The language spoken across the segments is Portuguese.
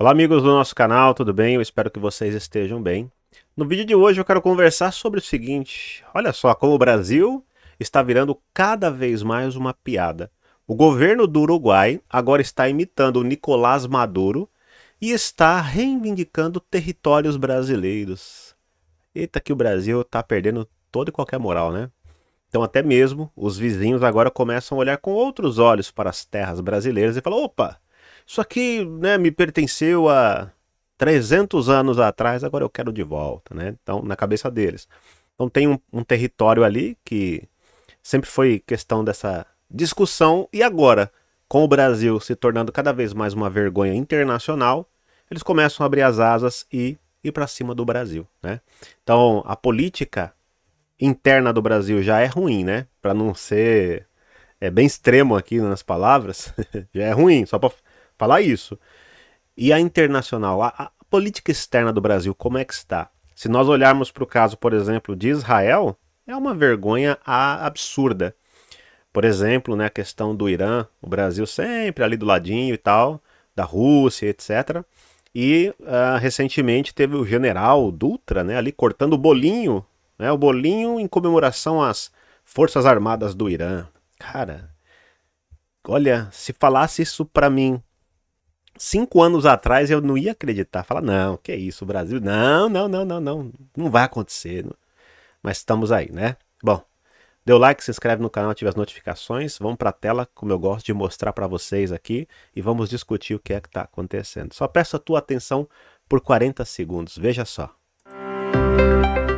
Olá, amigos do nosso canal, tudo bem? Eu espero que vocês estejam bem. No vídeo de hoje eu quero conversar sobre o seguinte: olha só como o Brasil está virando cada vez mais uma piada. O governo do Uruguai agora está imitando o Nicolás Maduro e está reivindicando territórios brasileiros. Eita, que o Brasil está perdendo toda e qualquer moral, né? Então, até mesmo os vizinhos agora começam a olhar com outros olhos para as terras brasileiras e falam: opa! Isso aqui né, me pertenceu a 300 anos atrás, agora eu quero de volta, né? Então, na cabeça deles. Então, tem um, um território ali que sempre foi questão dessa discussão. E agora, com o Brasil se tornando cada vez mais uma vergonha internacional, eles começam a abrir as asas e ir para cima do Brasil, né? Então, a política interna do Brasil já é ruim, né? Para não ser é bem extremo aqui nas palavras, já é ruim, só para falar isso. E a internacional, a, a política externa do Brasil, como é que está? Se nós olharmos para o caso, por exemplo, de Israel, é uma vergonha absurda. Por exemplo, né, a questão do Irã, o Brasil sempre ali do ladinho e tal, da Rússia, etc. E uh, recentemente teve o general Dutra né, ali cortando o bolinho, né, o bolinho em comemoração às Forças Armadas do Irã. Cara, olha, se falasse isso para mim cinco anos atrás eu não ia acreditar. Falar, não, que isso, o Brasil. Não, não, não, não, não. Não vai acontecer. Mas estamos aí, né? Bom, dê o like, se inscreve no canal, ative as notificações. Vamos para a tela, como eu gosto de mostrar para vocês aqui. E vamos discutir o que é que está acontecendo. Só peço a tua atenção por 40 segundos. Veja só.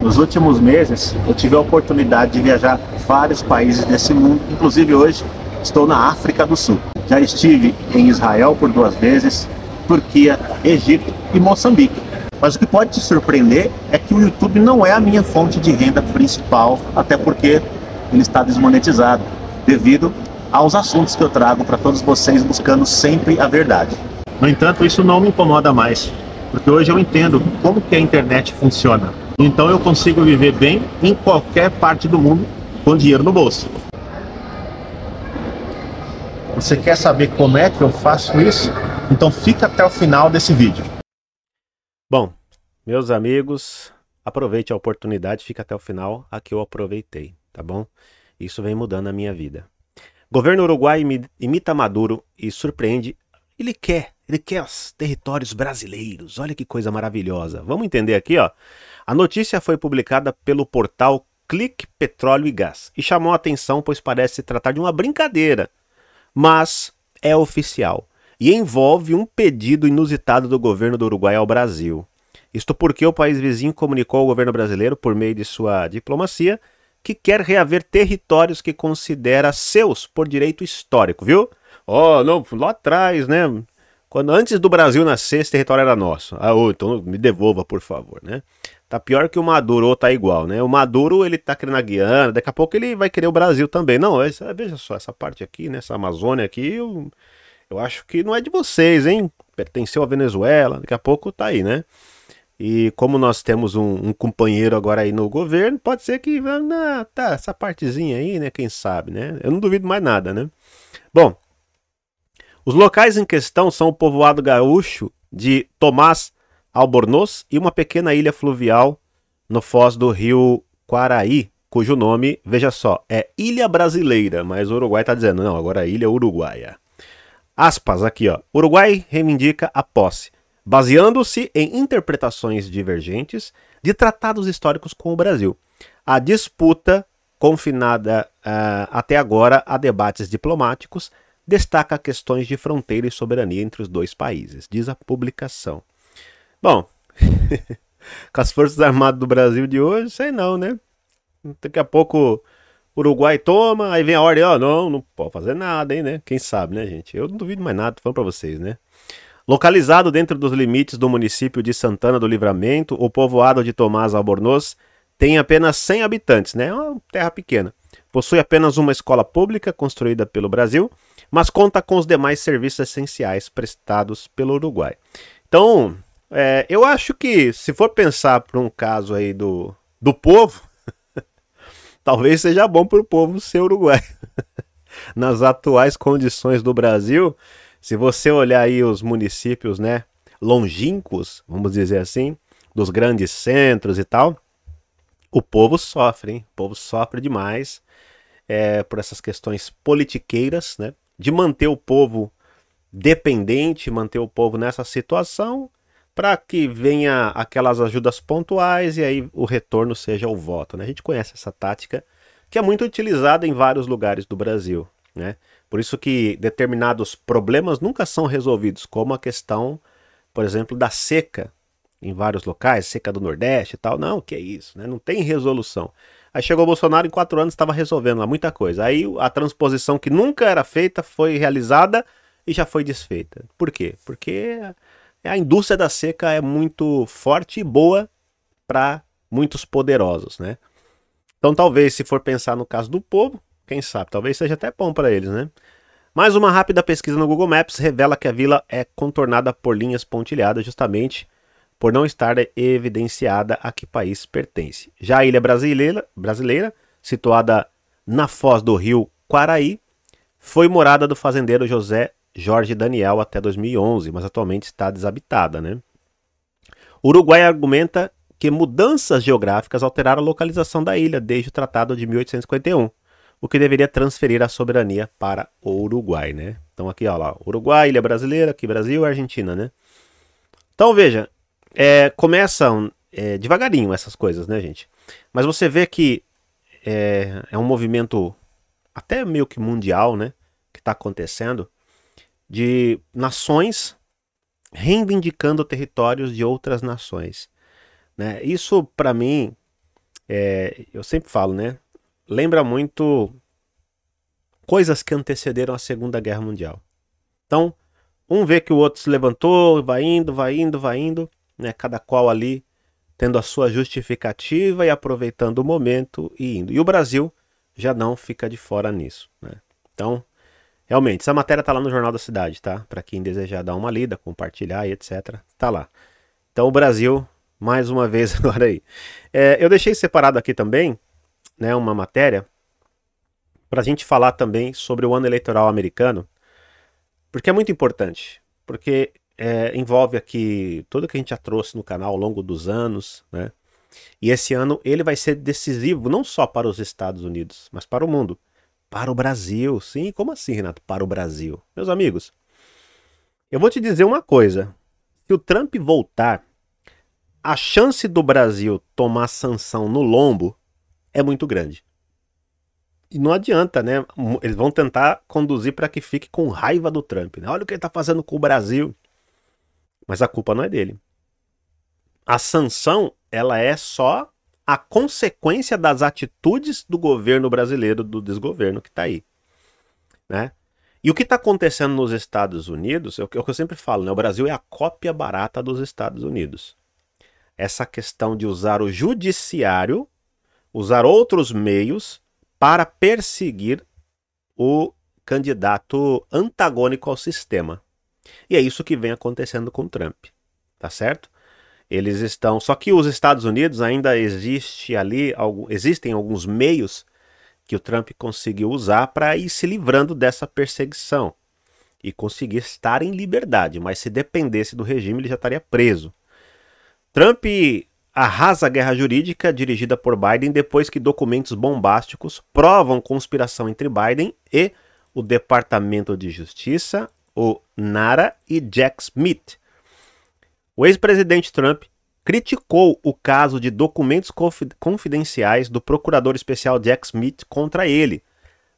Nos últimos meses, eu tive a oportunidade de viajar vários países desse mundo, inclusive hoje Estou na África do Sul. Já estive em Israel por duas vezes, Turquia, Egito e Moçambique. Mas o que pode te surpreender é que o YouTube não é a minha fonte de renda principal, até porque ele está desmonetizado, devido aos assuntos que eu trago para todos vocês buscando sempre a verdade. No entanto, isso não me incomoda mais, porque hoje eu entendo como que a internet funciona. Então eu consigo viver bem em qualquer parte do mundo com dinheiro no bolso. Você quer saber como é que eu faço isso? Então fica até o final desse vídeo. Bom, meus amigos, aproveite a oportunidade, fica até o final, a que eu aproveitei, tá bom? Isso vem mudando a minha vida. Governo Uruguai imita Maduro e surpreende. Ele quer, ele quer os territórios brasileiros. Olha que coisa maravilhosa. Vamos entender aqui, ó. A notícia foi publicada pelo portal Clique Petróleo e Gás e chamou a atenção pois parece se tratar de uma brincadeira mas é oficial e envolve um pedido inusitado do governo do Uruguai ao Brasil. Isto porque o país vizinho comunicou ao governo brasileiro, por meio de sua diplomacia, que quer reaver territórios que considera seus por direito histórico, viu? oh, não, lá atrás, né? Quando antes do Brasil nascer, esse território era nosso. Ah, oh, então me devolva, por favor, né? tá pior que o Maduro ou tá igual, né? O Maduro, ele tá querendo a Guiana, daqui a pouco ele vai querer o Brasil também. Não, essa, veja só, essa parte aqui, né? Essa Amazônia aqui, eu, eu acho que não é de vocês, hein? Pertenceu à Venezuela, daqui a pouco tá aí, né? E como nós temos um, um companheiro agora aí no governo, pode ser que, ah, tá, essa partezinha aí, né? Quem sabe, né? Eu não duvido mais nada, né? Bom, os locais em questão são o povoado gaúcho de Tomás Albornoz e uma pequena ilha fluvial no foz do rio Quaraí, cujo nome, veja só, é Ilha Brasileira, mas o Uruguai está dizendo, não, agora é Ilha Uruguaia. Aspas aqui, ó. Uruguai reivindica a posse, baseando-se em interpretações divergentes de tratados históricos com o Brasil. A disputa, confinada uh, até agora a debates diplomáticos, destaca questões de fronteira e soberania entre os dois países, diz a publicação. Bom, com as Forças Armadas do Brasil de hoje, sei não, né? Daqui a pouco o Uruguai toma, aí vem a ordem, ó, não, não pode fazer nada, hein, né? Quem sabe, né, gente? Eu não duvido mais nada, tô falando pra vocês, né? Localizado dentro dos limites do município de Santana do Livramento, o povoado de Tomás Albornoz tem apenas 100 habitantes, né? É uma terra pequena. Possui apenas uma escola pública construída pelo Brasil, mas conta com os demais serviços essenciais prestados pelo Uruguai. Então, é, eu acho que se for pensar por um caso aí do, do povo, talvez seja bom para o povo ser uruguai. Nas atuais condições do Brasil, se você olhar aí os municípios, né, longínquos, vamos dizer assim, dos grandes centros e tal, o povo sofre, hein? O povo sofre demais é, por essas questões politiqueiras, né? De manter o povo dependente, manter o povo nessa situação para que venha aquelas ajudas pontuais e aí o retorno seja o voto. Né? A gente conhece essa tática que é muito utilizada em vários lugares do Brasil. Né? Por isso que determinados problemas nunca são resolvidos, como a questão, por exemplo, da seca em vários locais, seca do Nordeste e tal. Não, que é isso, né? não tem resolução. Aí chegou o Bolsonaro, em quatro anos estava resolvendo lá muita coisa. Aí a transposição que nunca era feita foi realizada e já foi desfeita. Por quê? Porque a indústria da seca é muito forte e boa para muitos poderosos, né? Então talvez se for pensar no caso do povo, quem sabe, talvez seja até bom para eles, né? Mais uma rápida pesquisa no Google Maps revela que a vila é contornada por linhas pontilhadas justamente por não estar evidenciada a que país pertence. Já a ilha brasileira, brasileira situada na foz do rio Quaraí, foi morada do fazendeiro José Jorge Daniel até 2011, mas atualmente está desabitada. Né? Uruguai argumenta que mudanças geográficas alteraram a localização da ilha desde o Tratado de 1851, o que deveria transferir a soberania para o Uruguai. Né? Então aqui, ó, lá, Uruguai, ilha brasileira, aqui Brasil e Argentina. Né? Então veja, é, começam é, devagarinho essas coisas, né, gente? Mas você vê que é, é um movimento até meio que mundial, né? Que está acontecendo de nações reivindicando territórios de outras nações. Né? Isso, para mim, é, eu sempre falo, né? lembra muito coisas que antecederam a Segunda Guerra Mundial. Então, um vê que o outro se levantou, vai indo, vai indo, vai indo, né? Cada qual ali tendo a sua justificativa e aproveitando o momento e indo. E o Brasil já não fica de fora nisso, né? Então, Realmente, essa matéria está lá no Jornal da Cidade, tá? Para quem desejar dar uma lida, compartilhar e etc, tá lá. Então o Brasil, mais uma vez agora aí. É, eu deixei separado aqui também, né, uma matéria para a gente falar também sobre o ano eleitoral americano, porque é muito importante, porque é, envolve aqui tudo que a gente já trouxe no canal ao longo dos anos, né? E esse ano ele vai ser decisivo não só para os Estados Unidos, mas para o mundo. Para o Brasil. Sim, como assim, Renato? Para o Brasil. Meus amigos, eu vou te dizer uma coisa. Se o Trump voltar, a chance do Brasil tomar sanção no lombo é muito grande. E não adianta, né? Eles vão tentar conduzir para que fique com raiva do Trump. Né? Olha o que ele está fazendo com o Brasil. Mas a culpa não é dele. A sanção, ela é só a consequência das atitudes do governo brasileiro, do desgoverno que está aí. Né? E o que está acontecendo nos Estados Unidos, é, é o que eu sempre falo, né? o Brasil é a cópia barata dos Estados Unidos. Essa questão de usar o judiciário, usar outros meios para perseguir o candidato antagônico ao sistema. E é isso que vem acontecendo com Trump, tá certo? Eles estão. Só que os Estados Unidos ainda existe ali, existem alguns meios que o Trump conseguiu usar para ir se livrando dessa perseguição e conseguir estar em liberdade, mas se dependesse do regime ele já estaria preso. Trump arrasa a guerra jurídica dirigida por Biden depois que documentos bombásticos provam conspiração entre Biden e o Departamento de Justiça, o NARA e Jack Smith o ex-presidente Trump criticou o caso de documentos confidenciais do procurador especial Jack Smith contra ele,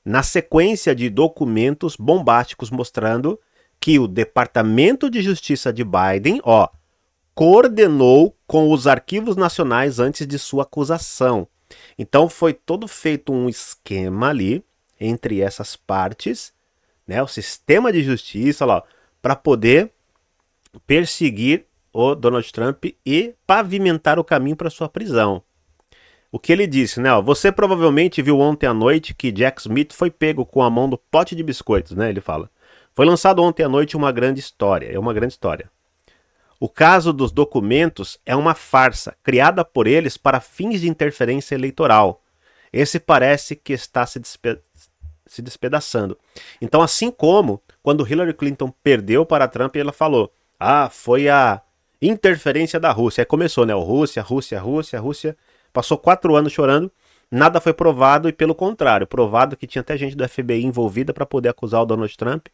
na sequência de documentos bombásticos mostrando que o Departamento de Justiça de Biden, ó, coordenou com os arquivos nacionais antes de sua acusação. Então foi todo feito um esquema ali entre essas partes, né, o sistema de justiça lá, para poder perseguir o Donald Trump e pavimentar o caminho para sua prisão. O que ele disse, né? Ó, você provavelmente viu ontem à noite que Jack Smith foi pego com a mão do pote de biscoitos, né? Ele fala. Foi lançado ontem à noite uma grande história. É uma grande história. O caso dos documentos é uma farsa criada por eles para fins de interferência eleitoral. Esse parece que está se, despe se despedaçando. Então, assim como quando Hillary Clinton perdeu para Trump, ela falou: Ah, foi a Interferência da Rússia. Aí começou, né? O Rússia, Rússia, Rússia, Rússia. Passou quatro anos chorando. Nada foi provado e, pelo contrário, provado que tinha até gente do FBI envolvida para poder acusar o Donald Trump,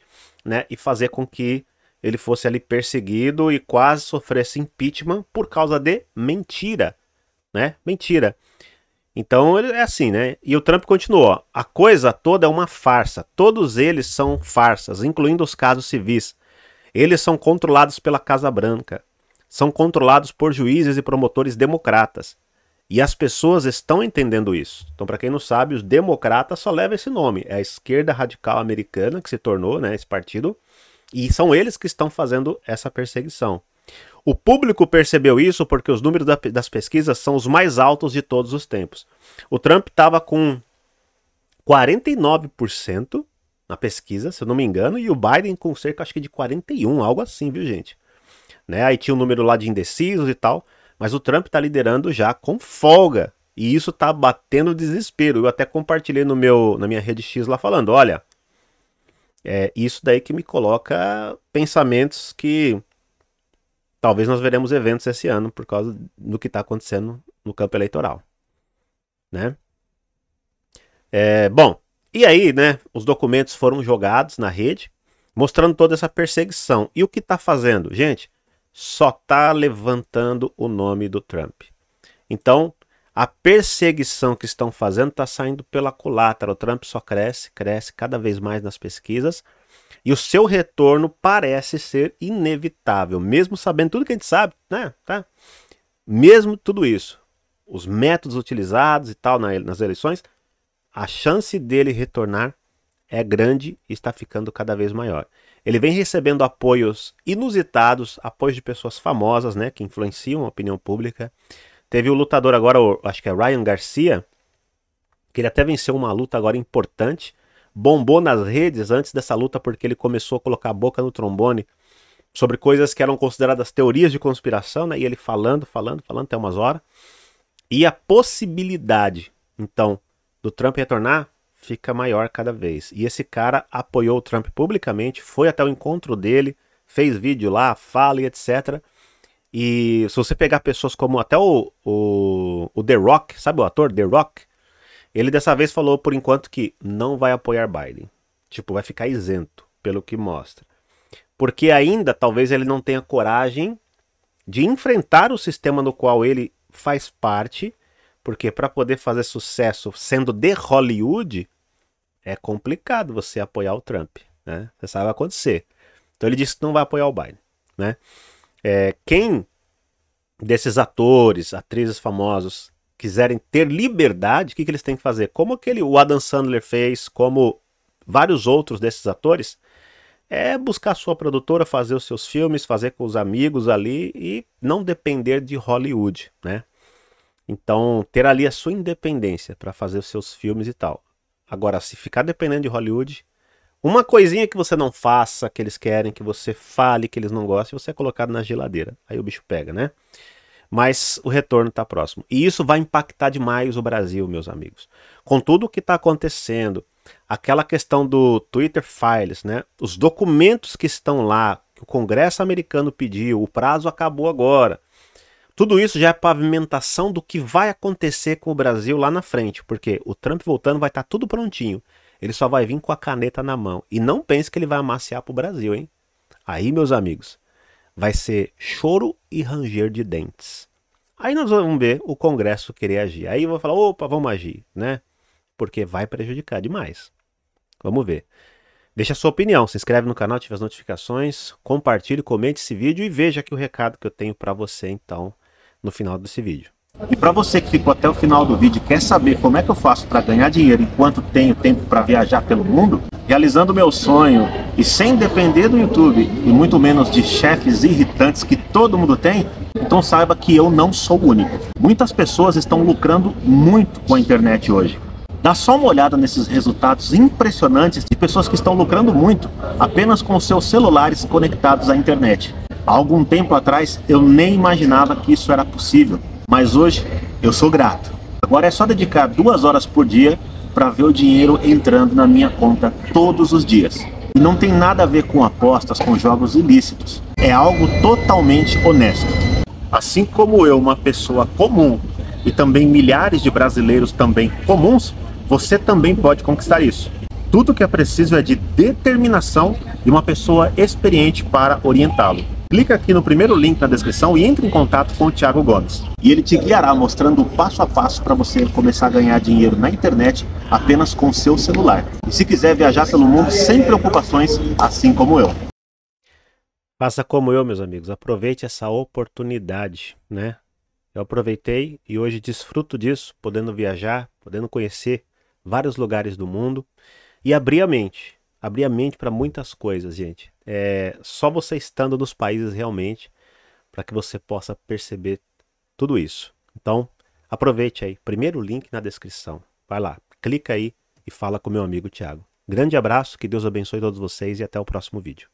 né? E fazer com que ele fosse ali perseguido e quase sofresse impeachment por causa de mentira, né? Mentira. Então é assim, né? E o Trump continuou: a coisa toda é uma farsa. Todos eles são farsas, incluindo os casos civis. Eles são controlados pela Casa Branca são controlados por juízes e promotores democratas. E as pessoas estão entendendo isso. Então, para quem não sabe, os democratas só levam esse nome. É a esquerda radical americana que se tornou né, esse partido. E são eles que estão fazendo essa perseguição. O público percebeu isso porque os números da, das pesquisas são os mais altos de todos os tempos. O Trump estava com 49% na pesquisa, se eu não me engano, e o Biden com cerca acho que de 41, algo assim, viu, gente? Né? Aí tinha o um número lá de indecisos e tal, mas o Trump está liderando já com folga. E isso está batendo desespero. Eu até compartilhei no meu, na minha rede X lá falando, olha, é isso daí que me coloca pensamentos que talvez nós veremos eventos esse ano por causa do que está acontecendo no campo eleitoral, né? É, bom, e aí, né? Os documentos foram jogados na rede, mostrando toda essa perseguição. E o que está fazendo, gente? só está levantando o nome do Trump. Então, a perseguição que estão fazendo está saindo pela culatra. O Trump só cresce, cresce cada vez mais nas pesquisas. E o seu retorno parece ser inevitável, mesmo sabendo tudo que a gente sabe, né? Tá? Mesmo tudo isso, os métodos utilizados e tal nas eleições, a chance dele retornar é grande e está ficando cada vez maior. Ele vem recebendo apoios inusitados, apoios de pessoas famosas, né, que influenciam a opinião pública. Teve o lutador agora, acho que é Ryan Garcia, que ele até venceu uma luta agora importante, bombou nas redes antes dessa luta porque ele começou a colocar a boca no trombone sobre coisas que eram consideradas teorias de conspiração, né? E ele falando, falando, falando até umas horas. E a possibilidade, então, do Trump retornar fica maior cada vez. E esse cara apoiou o Trump publicamente, foi até o encontro dele, fez vídeo lá, fala e etc. E se você pegar pessoas como até o, o, o The Rock, sabe o ator The Rock? Ele dessa vez falou por enquanto que não vai apoiar Biden. Tipo, vai ficar isento, pelo que mostra. Porque ainda talvez ele não tenha coragem de enfrentar o sistema no qual ele faz parte, porque para poder fazer sucesso sendo de Hollywood, é complicado você apoiar o Trump, né? Você sabe o que vai acontecer. Então ele disse que não vai apoiar o Biden, né? É, quem desses atores, atrizes famosos quiserem ter liberdade, o que, que eles têm que fazer? Como aquele o Adam Sandler fez, como vários outros desses atores, é buscar sua produtora, fazer os seus filmes, fazer com os amigos ali e não depender de Hollywood, né? Então, ter ali a sua independência para fazer os seus filmes e tal. Agora, se ficar dependendo de Hollywood, uma coisinha que você não faça, que eles querem, que você fale, que eles não gostem, você é colocado na geladeira. Aí o bicho pega, né? Mas o retorno está próximo. E isso vai impactar demais o Brasil, meus amigos. Com tudo o que está acontecendo, aquela questão do Twitter Files, né? Os documentos que estão lá, que o Congresso americano pediu, o prazo acabou agora. Tudo isso já é pavimentação do que vai acontecer com o Brasil lá na frente, porque o Trump voltando vai estar tá tudo prontinho. Ele só vai vir com a caneta na mão. E não pense que ele vai amaciar para o Brasil, hein? Aí, meus amigos, vai ser choro e ranger de dentes. Aí nós vamos ver o Congresso querer agir. Aí vou falar, opa, vamos agir, né? Porque vai prejudicar demais. Vamos ver. Deixa a sua opinião, se inscreve no canal, ativa as notificações, compartilhe, comente esse vídeo e veja aqui o recado que eu tenho para você então no final desse vídeo. E para você que ficou até o final do vídeo e quer saber como é que eu faço para ganhar dinheiro enquanto tenho tempo para viajar pelo mundo, realizando meu sonho e sem depender do YouTube e muito menos de chefes irritantes que todo mundo tem, então saiba que eu não sou o único. Muitas pessoas estão lucrando muito com a internet hoje. Dá só uma olhada nesses resultados impressionantes de pessoas que estão lucrando muito apenas com seus celulares conectados à internet. Há algum tempo atrás eu nem imaginava que isso era possível, mas hoje eu sou grato. Agora é só dedicar duas horas por dia para ver o dinheiro entrando na minha conta todos os dias. E não tem nada a ver com apostas, com jogos ilícitos. É algo totalmente honesto. Assim como eu, uma pessoa comum, e também milhares de brasileiros também comuns, você também pode conquistar isso. Tudo que é preciso é de determinação e uma pessoa experiente para orientá-lo clica aqui no primeiro link na descrição e entre em contato com o Thiago Gomes. E ele te guiará mostrando passo a passo para você começar a ganhar dinheiro na internet apenas com seu celular. E se quiser viajar pelo mundo sem preocupações, assim como eu. Faça como eu, meus amigos, aproveite essa oportunidade, né? Eu aproveitei e hoje desfruto disso, podendo viajar, podendo conhecer vários lugares do mundo e abrir a mente, abrir a mente para muitas coisas, gente é só você estando nos países realmente para que você possa perceber tudo isso. Então, aproveite aí. Primeiro link na descrição. Vai lá, clica aí e fala com meu amigo Tiago. Grande abraço, que Deus abençoe todos vocês e até o próximo vídeo.